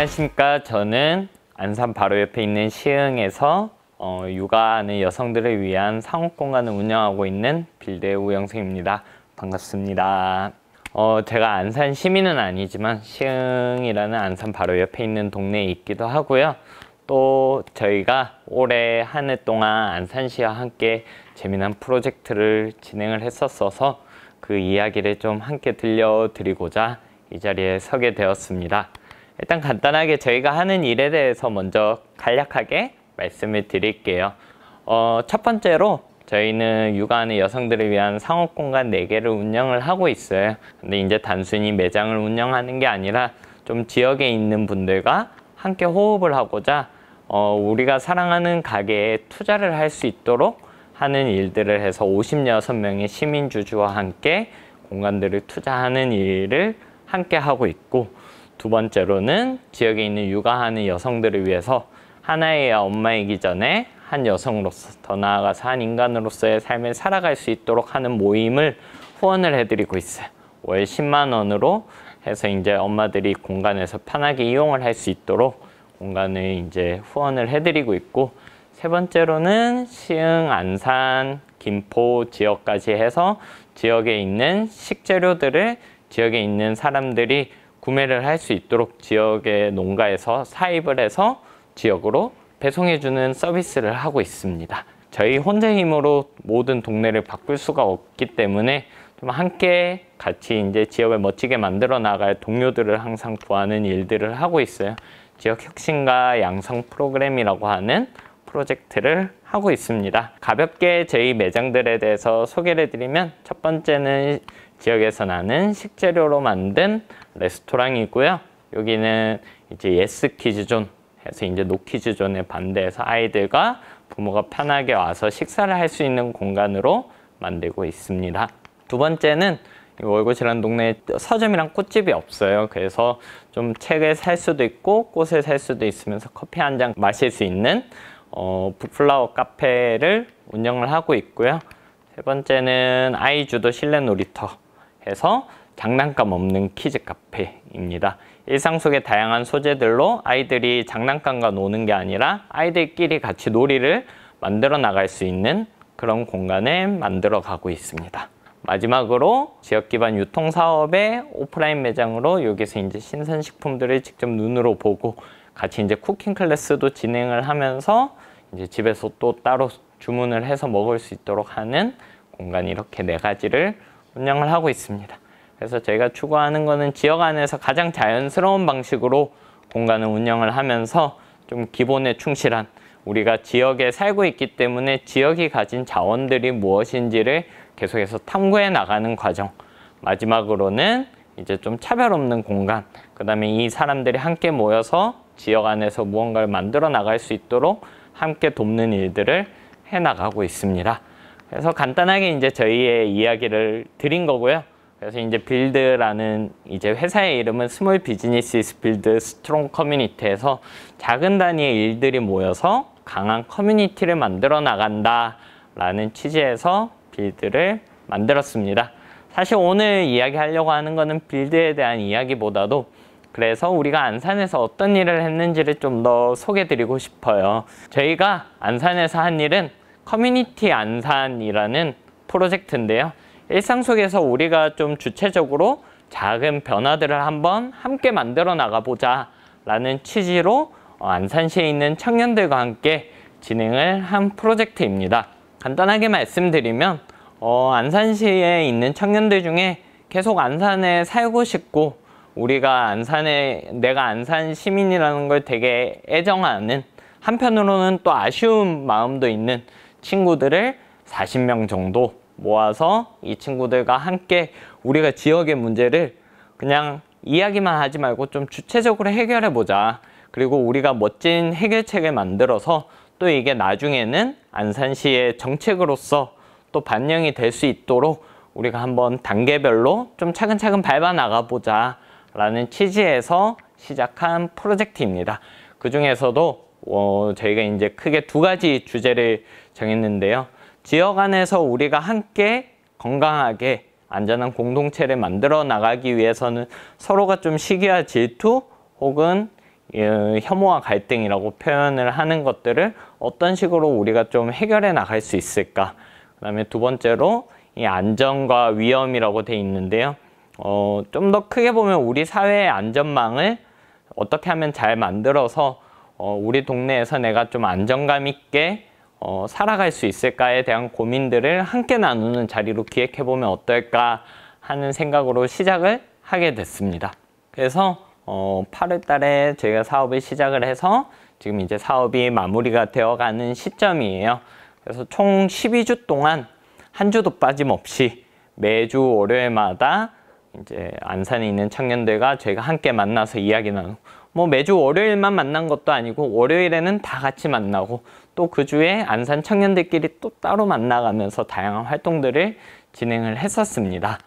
안녕하십니까. 저는 안산 바로 옆에 있는 시흥에서 어, 육아하는 여성들을 위한 상업 공간을 운영하고 있는 빌드 우영수입니다. 반갑습니다. 어, 제가 안산 시민은 아니지만 시흥이라는 안산 바로 옆에 있는 동네에 있기도 하고요. 또 저희가 올해 한 해 동안 안산시와 함께 재미난 프로젝트를 진행을 했었어서 그 이야기를 좀 함께 들려드리고자 이 자리에 서게 되었습니다. 일단 간단하게 저희가 하는 일에 대해서 먼저 간략하게 말씀을 드릴게요. 어, 첫 번째로 저희는 육아하는 여성들을 위한 상업 공간 4개를 운영을 하고 있어요. 근데 이제 단순히 매장을 운영하는 게 아니라 좀 지역에 있는 분들과 함께 호흡을 하고자 어, 우리가 사랑하는 가게에 투자를 할 수 있도록 하는 일들을 해서 56명의 시민주주와 함께 공간들을 투자하는 일을 함께 하고 있고 두 번째로는 지역에 있는 육아하는 여성들을 위해서 하나의 엄마이기 전에 한 여성으로서 더 나아가서 한 인간으로서의 삶을 살아갈 수 있도록 하는 모임을 후원을 해드리고 있어요. 월 10만 원으로 해서 이제 엄마들이 공간에서 편하게 이용을 할 수 있도록 공간을 이제 후원을 해드리고 있고 세 번째로는 시흥, 안산, 김포 지역까지 해서 지역에 있는 식재료들을 지역에 있는 사람들이 구매를 할 수 있도록 지역의 농가에서 사입을 해서 지역으로 배송해주는 서비스를 하고 있습니다. 저희 혼자 힘으로 모든 동네를 바꿀 수가 없기 때문에 좀 함께 같이 이제 지역을 멋지게 만들어 나갈 동료들을 항상 구하는 일들을 하고 있어요. 지역 혁신과 양성 프로그램이라고 하는 프로젝트를 하고 있습니다. 가볍게 저희 매장들에 대해서 소개를 드리면 첫 번째는 지역에서 나는 식재료로 만든 레스토랑이 있고요. 여기는 이제 예스 키즈존 해서 이제 노키즈 존에 반대해서 아이들과 부모가 편하게 와서 식사를 할 수 있는 공간으로 만들고 있습니다. 두 번째는 월곶이라 동네에 서점이랑 꽃집이 없어요. 그래서 좀 책을 살 수도 있고 꽃을 살 수도 있으면서 커피 한 잔 마실 수 있는 어, 플라워 카페를 운영을 하고 있고요. 세 번째는 아이주도 실내 놀이터 해서 장난감 없는 키즈 카페입니다. 일상 속의 다양한 소재들로 아이들이 장난감과 노는 게 아니라 아이들끼리 같이 놀이를 만들어 나갈 수 있는 그런 공간을 만들어 가고 있습니다. 마지막으로 지역 기반 유통 사업의 오프라인 매장으로 여기서 이제 신선 식품들을 직접 눈으로 보고 같이 이제 쿠킹 클래스도 진행을 하면서 이제 집에서 또 따로 주문을 해서 먹을 수 있도록 하는 공간 이렇게 네 가지를 운영을 하고 있습니다. 그래서 저희가 추구하는 거는 지역 안에서 가장 자연스러운 방식으로 공간을 운영을 하면서 좀 기본에 충실한 우리가 지역에 살고 있기 때문에 지역이 가진 자원들이 무엇인지를 계속해서 탐구해 나가는 과정 마지막으로는 이제 좀 차별 없는 공간 그 다음에 이 사람들이 함께 모여서 지역 안에서 무언가를 만들어 나갈 수 있도록 함께 돕는 일들을 해나가고 있습니다 그래서 간단하게 이제 저희의 이야기를 드린 거고요 그래서 이제 빌드라는 이제 회사의 이름은 스몰 비즈니스 빌드 스트롱 커뮤니티에서 작은 단위의 일들이 모여서 강한 커뮤니티를 만들어 나간다라는 취지에서 빌드를 만들었습니다. 사실 오늘 이야기하려고 하는 거는 빌드에 대한 이야기보다도 그래서 우리가 안산에서 어떤 일을 했는지를 좀 더 소개드리고 싶어요. 저희가 안산에서 한 일은 커뮤니티 안산이라는 프로젝트인데요. 일상 속에서 우리가 좀 주체적으로 작은 변화들을 한번 함께 만들어 나가보자 라는 취지로 어, 안산시에 있는 청년들과 함께 진행을 한 프로젝트입니다. 간단하게 말씀드리면 어, 안산시에 있는 청년들 중에 계속 안산에 살고 싶고 우리가 안산에 내가 안산 시민이라는 걸 되게 애정하는 한편으로는 또 아쉬운 마음도 있는 친구들을 40명 정도 모아서 이 친구들과 함께 우리가 지역의 문제를 그냥 이야기만 하지 말고 좀 주체적으로 해결해 보자. 그리고 우리가 멋진 해결책을 만들어서 또 이게 나중에는 안산시의 정책으로서 또 반영이 될 수 있도록 우리가 한번 단계별로 좀 차근차근 밟아 나가보자 라는 취지에서 시작한 프로젝트입니다. 그 중에서도 어, 저희가 이제 크게 두 가지 주제를 정했는데요. 지역 안에서 우리가 함께 건강하게 안전한 공동체를 만들어 나가기 위해서는 서로가 좀 시기와 질투 혹은 예, 혐오와 갈등이라고 표현을 하는 것들을 어떤 식으로 우리가 좀 해결해 나갈 수 있을까 그 다음에 두 번째로 이 안전과 위험이라고 돼 있는데요 어, 좀 더 크게 보면 우리 사회의 안전망을 어떻게 하면 잘 만들어서 어, 우리 동네에서 내가 좀 안정감 있게 어, 살아갈 수 있을까에 대한 고민들을 함께 나누는 자리로 기획해보면 어떨까 하는 생각으로 시작을 하게 됐습니다. 그래서 어, 8월 달에 저희가 사업을 시작을 해서 지금 이제 사업이 마무리가 되어가는 시점이에요. 그래서 총 12주 동안 한 주도 빠짐없이 매주 월요일마다 이제 안산에 있는 청년들과 저희가 함께 만나서 이야기 나누고 뭐 매주 월요일만 만난 것도 아니고 월요일에는 다 같이 만나고 또그 주에 안산 청년들끼리 또 따로 만나가면서 다양한 활동들을 진행을 했었습니다.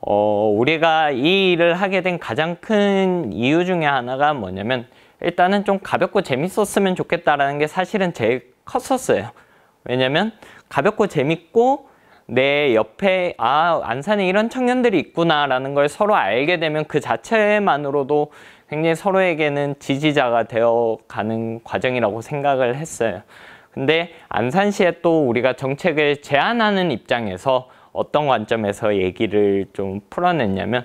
어, 우리가 이 일을 하게 된 가장 큰 이유 중에 하나가 뭐냐면 일단은 좀 가볍고 재밌었으면 좋겠다라는 게 사실은 제일 컸었어요. 왜냐면 가볍고 재밌고 내 옆에 아 안산에 이런 청년들이 있구나라는 걸 서로 알게 되면 그 자체만으로도 굉장히 서로에게는 지지자가 되어가는 과정이라고 생각을 했어요. 근데 안산시에 또 우리가 정책을 제안하는 입장에서 어떤 관점에서 얘기를 좀 풀어냈냐면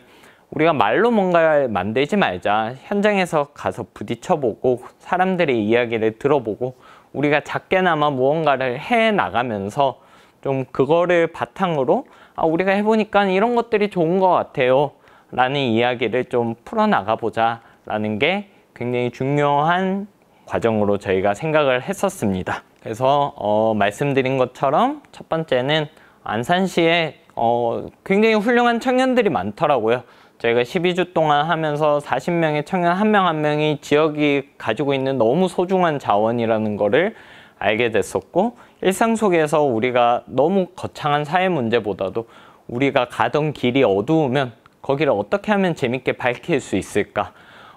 우리가 말로 뭔가 를 만들지 말자. 현장에서 가서 부딪혀보고 사람들의 이야기를 들어보고 우리가 작게나마 무언가를 해나가면서 좀 그거를 바탕으로 아, 우리가 해보니까 이런 것들이 좋은 것 같아요. 라는 이야기를 좀 풀어나가보자 라는 게 굉장히 중요한 과정으로 저희가 생각을 했었습니다. 그래서 어, 말씀드린 것처럼 첫 번째는 안산시에 어, 굉장히 훌륭한 청년들이 많더라고요. 저희가 12주 동안 하면서 40명의 청년 한 명 한 명이 지역이 가지고 있는 너무 소중한 자원이라는 거를 알게 됐었고 일상 속에서 우리가 너무 거창한 사회 문제보다도 우리가 가던 길이 어두우면 거기를 어떻게 하면 재밌게 밝힐 수 있을까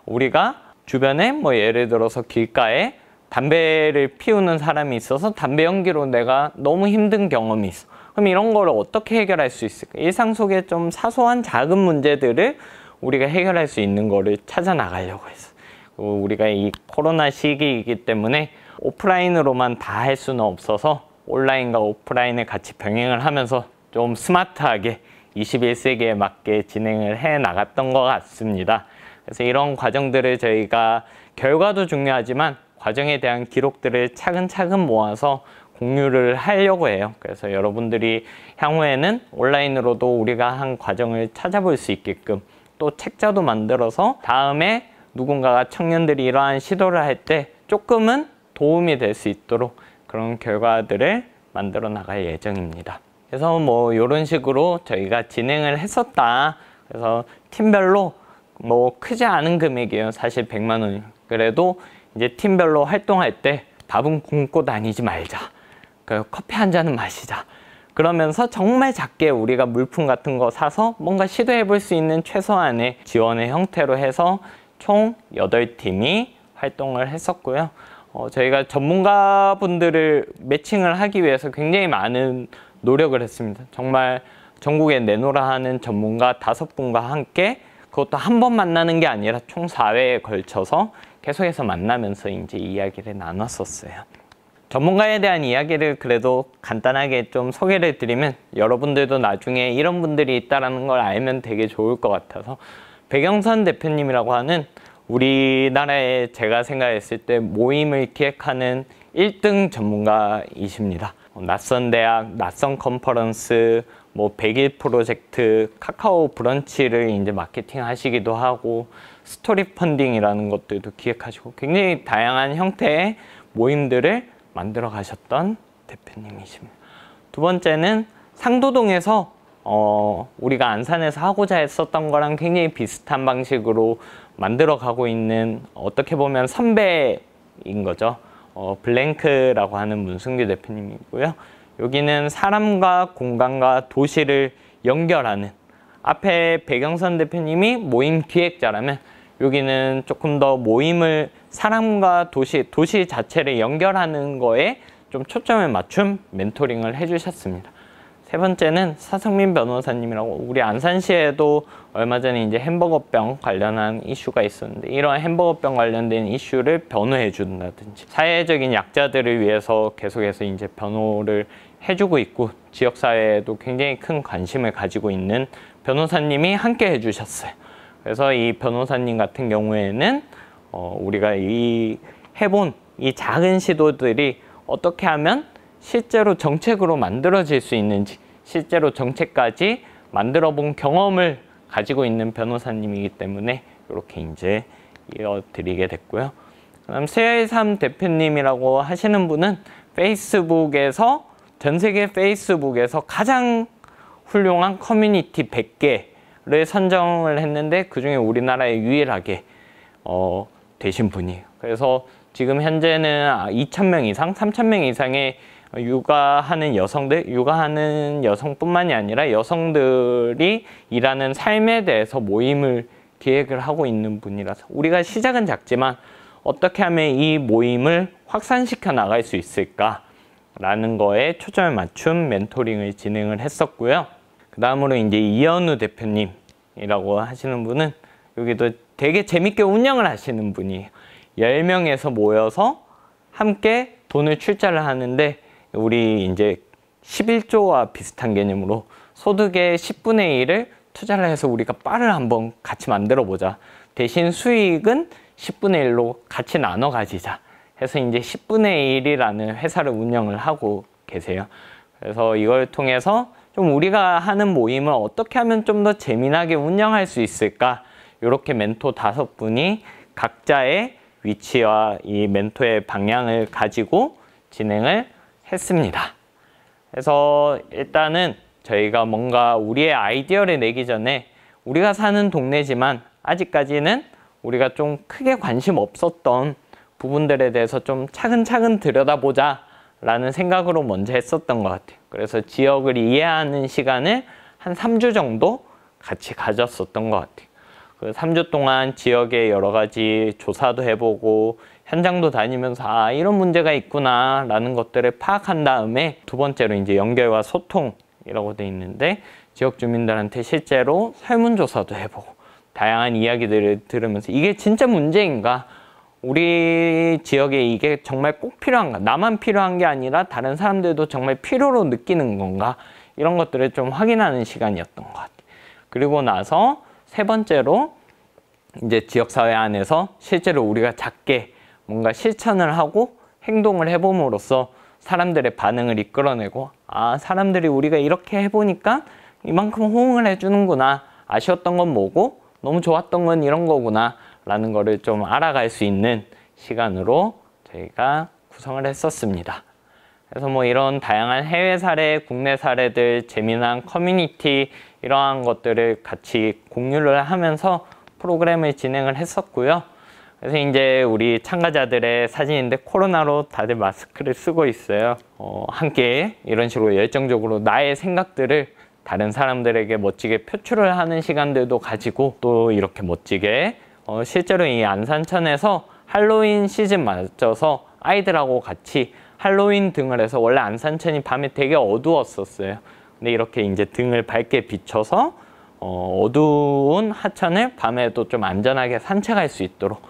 우리가 주변에 뭐 예를 들어서 길가에 담배를 피우는 사람이 있어서 담배 연기로 내가 너무 힘든 경험이 있어. 그럼 이런 거를 어떻게 해결할 수 있을까? 일상 속에 좀 사소한 작은 문제들을 우리가 해결할 수 있는 거를 찾아 나가려고 했어. 그 우리가 이 코로나 시기이기 때문에 오프라인으로만 다 할 수는 없어서 온라인과 오프라인을 같이 병행을 하면서 좀 스마트하게 21세기에 맞게 진행을 해 나갔던 것 같습니다. 그래서 이런 과정들을 저희가 결과도 중요하지만 과정에 대한 기록들을 차근차근 모아서 공유를 하려고 해요. 그래서 여러분들이 향후에는 온라인으로도 우리가 한 과정을 찾아볼 수 있게끔 또 책자도 만들어서 다음에 누군가가 청년들이 이러한 시도를 할 때 조금은 도움이 될 수 있도록 그런 결과들을 만들어 나갈 예정입니다. 그래서 뭐 이런 식으로 저희가 진행을 했었다. 그래서 팀별로 뭐 크지 않은 금액이에요. 사실 100만 원이. 그래도 이제 팀별로 활동할 때 밥은 굶고 다니지 말자. 그 커피 한 잔은 마시자. 그러면서 정말 작게 우리가 물품 같은 거 사서 뭔가 시도해 볼 수 있는 최소한의 지원의 형태로 해서 총8 팀이 활동을 했었고요. 어, 저희가 전문가분들을 매칭을 하기 위해서 굉장히 많은 노력을 했습니다. 정말 전국에 내노라 하는 전문가 다섯 분과 함께 그것도 한 번 만나는 게 아니라 총 4회에 걸쳐서 계속해서 만나면서 이제 이야기를 나눴었어요. 전문가에 대한 이야기를 그래도 간단하게 좀 소개를 드리면 여러분들도 나중에 이런 분들이 있다는걸 알면 되게 좋을 것 같아서 백영선 대표님이라고 하는 우리나라에 제가 생각했을 때 모임을 기획하는 1등 전문가이십니다. 낯선 대학, 낯선 컨퍼런스, 뭐 100일 프로젝트, 카카오 브런치를 이제 마케팅 하시기도 하고 스토리 펀딩이라는 것들도 기획하시고 굉장히 다양한 형태의 모임들을 만들어 가셨던 대표님이십니다. 두 번째는 상도동에서 어, 우리가 안산에서 하고자 했었던 거랑 굉장히 비슷한 방식으로 만들어 가고 있는 어떻게 보면 선배인 거죠. 어, 블랭크라고 하는 문승규 대표님이고요. 여기는 사람과 공간과 도시를 연결하는 앞에 배경선 대표님이 모임 기획자라면 여기는 조금 더 모임을 사람과 도시, 도시 자체를 연결하는 거에 좀 초점을 맞춘 멘토링을 해주셨습니다. 세 번째는 사성민 변호사님이라고 우리 안산시에도 얼마 전에 이제 햄버거병 관련한 이슈가 있었는데 이러한 햄버거병 관련된 이슈를 변호해 준다든지 사회적인 약자들을 위해서 계속해서 이제 변호를 해주고 있고 지역사회에도 굉장히 큰 관심을 가지고 있는 변호사님이 함께 해주셨어요. 그래서 이 변호사님 같은 경우에는 어, 우리가 이 해본 이 작은 시도들이 어떻게 하면 실제로 정책으로 만들어질 수 있는지 실제로 정책까지 만들어 본 경험을 가지고 있는 변호사님이기 때문에 이렇게 이제 이어드리게 됐고요. 그다음 세일삼 대표님이라고 하시는 분은 페이스북에서 전 세계 페이스북에서 가장 훌륭한 커뮤니티 100개를 선정을 했는데 그중에 우리나라에 유일하게 어, 되신 분이에요. 그래서 지금 현재는 2,000명 아, 이상, 3,000명 이상의 육아하는 여성들, 육아하는 여성뿐만이 아니라 여성들이 일하는 삶에 대해서 모임을 기획을 하고 있는 분이라서 우리가 시작은 작지만 어떻게 하면 이 모임을 확산시켜 나갈 수 있을까라는 거에 초점을 맞춘 멘토링을 진행을 했었고요. 그 다음으로 이제 이현우 대표님이라고 하시는 분은 여기도 되게 재밌게 운영을 하시는 분이에요. 10명에서 모여서 함께 돈을 출자를 하는데 우리 이제 11조와 비슷한 개념으로 소득의 10분의 1을 투자를 해서 우리가 빠를 한번 같이 만들어 보자. 대신 수익은 10분의 1로 같이 나눠 가지자. 해서 이제 10분의 1이라는 회사를 운영을 하고 계세요. 그래서 이걸 통해서 좀 우리가 하는 모임을 어떻게 하면 좀 더 재미나게 운영할 수 있을까? 이렇게 멘토 다섯 분이 각자의 위치와 이 멘토의 방향을 가지고 진행을 했습니다. 그래서 일단은 저희가 뭔가 우리의 아이디어를 내기 전에 우리가 사는 동네지만 아직까지는 우리가 좀 크게 관심 없었던 부분들에 대해서 좀 차근차근 들여다보자 라는 생각으로 먼저 했었던 것 같아요. 그래서 지역을 이해하는 시간을 한 3주 정도 같이 가졌었던 것 같아요. 그 3주 동안 지역에 여러 가지 조사도 해보고 현장도 다니면서 아 이런 문제가 있구나 라는 것들을 파악한 다음에 두 번째로 이제 연결과 소통이라고 돼 있는데 지역 주민들한테 실제로 설문조사도 해보고 다양한 이야기들을 들으면서 이게 진짜 문제인가 우리 지역에 이게 정말 꼭 필요한가 나만 필요한 게 아니라 다른 사람들도 정말 필요로 느끼는 건가 이런 것들을 좀 확인하는 시간이었던 것 같아요 그리고 나서 세 번째로 이제 지역사회 안에서 실제로 우리가 작게 뭔가 실천을 하고 행동을 해봄으로써 사람들의 반응을 이끌어내고 아 사람들이 우리가 이렇게 해보니까 이만큼 호응을 해주는구나 아쉬웠던 건 뭐고 너무 좋았던 건 이런 거구나 라는 거를 좀 알아갈 수 있는 시간으로 저희가 구성을 했었습니다. 그래서 뭐 이런 다양한 해외 사례, 국내 사례들, 재미난 커뮤니티 이러한 것들을 같이 공유를 하면서 프로그램을 진행을 했었고요. 그래서 이제 우리 참가자들의 사진인데 코로나로 다들 마스크를 쓰고 있어요. 어, 함께 이런 식으로 열정적으로 나의 생각들을 다른 사람들에게 멋지게 표출을 하는 시간들도 가지고 또 이렇게 멋지게 어, 실제로 이 안산천에서 할로윈 시즌 맞춰서 아이들하고 같이 할로윈 등을 해서 원래 안산천이 밤에 되게 어두웠었어요. 근데 이렇게 이제 등을 밝게 비춰서 어, 어두운 하천을 밤에도 좀 안전하게 산책할 수 있도록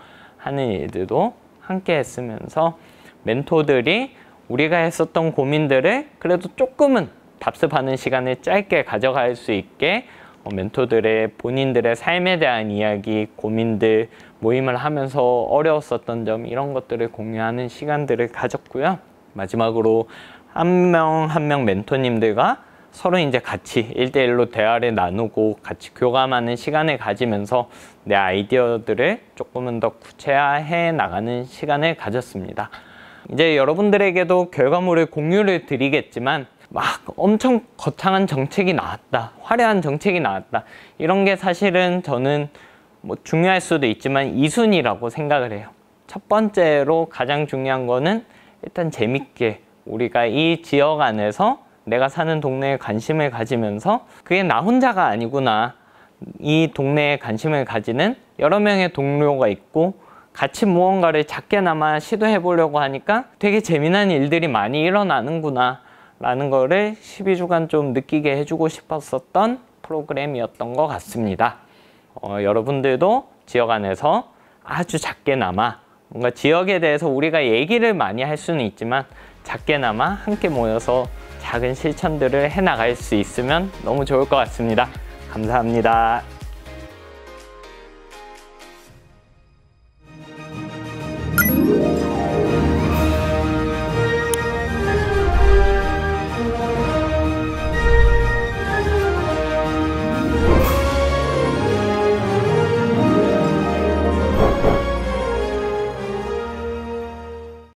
하는 일들도 함께 했으면서 멘토들이 우리가 했었던 고민들을 그래도 조금은 답습하는 시간을 짧게 가져갈 수 있게 어, 멘토들의 본인들의 삶에 대한 이야기, 고민들, 모임을 하면서 어려웠었던 점 이런 것들을 공유하는 시간들을 가졌고요. 마지막으로 한 명 한명 한명 멘토님들과 서로 이제 같이 일대일로 대화를 나누고 같이 교감하는 시간을 가지면서 내 아이디어들을 조금은 더 구체화해 나가는 시간을 가졌습니다. 이제 여러분들에게도 결과물을 공유를 드리겠지만 막 엄청 거창한 정책이 나왔다, 화려한 정책이 나왔다 이런 게 사실은 저는 뭐 중요할 수도 있지만 이순이라고 생각을 해요. 첫 번째로 가장 중요한 거는 일단 재밌게 우리가 이 지역 안에서 내가 사는 동네에 관심을 가지면서 그게 나 혼자가 아니구나 이 동네에 관심을 가지는 여러 명의 동료가 있고 같이 무언가를 작게나마 시도해 보려고 하니까 되게 재미난 일들이 많이 일어나는구나 라는 거를 12주간 좀 느끼게 해주고 싶었었던 프로그램이었던 것 같습니다. 어, 여러분들도 지역 안에서 아주 작게나마 뭔가 지역에 대해서 우리가 얘기를 많이 할 수는 있지만 작게나마 함께 모여서 작은 실천들을 해나갈 수 있으면 너무 좋을 것 같습니다. 감사합니다.